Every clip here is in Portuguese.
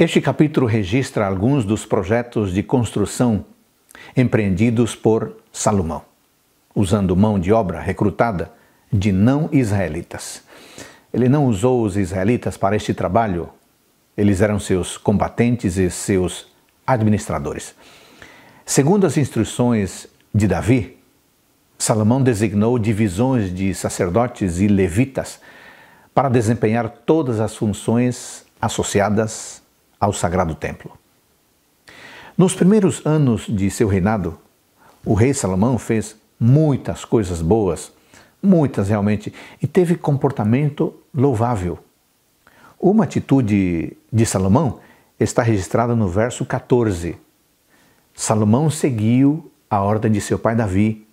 Este capítulo registra alguns dos projetos de construção empreendidos por Salomão, usando mão de obra recrutada de não israelitas. Ele não usou os israelitas para este trabalho, eles eram seus combatentes e seus administradores. Segundo as instruções de Davi, Salomão designou divisões de sacerdotes e levitas para desempenhar todas as funções associadas ao Sagrado Templo. Nos primeiros anos de seu reinado, o rei Salomão fez muitas coisas boas, muitas realmente, e teve comportamento louvável. Uma atitude de Salomão está registrada no verso 14. Salomão seguiu a ordem de seu pai Davi,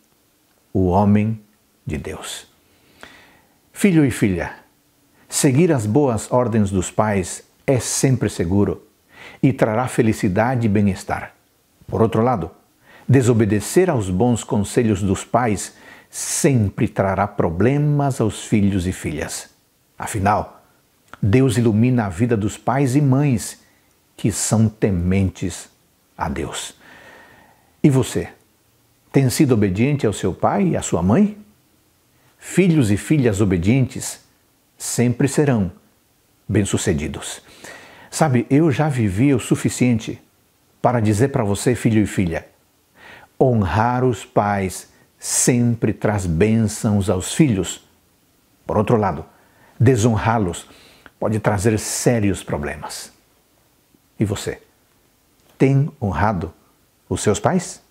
o homem de Deus. Filho e filha, seguir as boas ordens dos pais é sempre seguro e trará felicidade e bem-estar. Por outro lado, desobedecer aos bons conselhos dos pais sempre trará problemas aos filhos e filhas. Afinal, Deus ilumina a vida dos pais e mães que são tementes a Deus. E você? Tem sido obediente ao seu pai e à sua mãe? Filhos e filhas obedientes sempre serão bem-sucedidos. Sabe, eu já vivi o suficiente para dizer para você, filho e filha, honrar os pais sempre traz bênçãos aos filhos. Por outro lado, desonrá-los pode trazer sérios problemas. E você? Tem honrado os seus pais?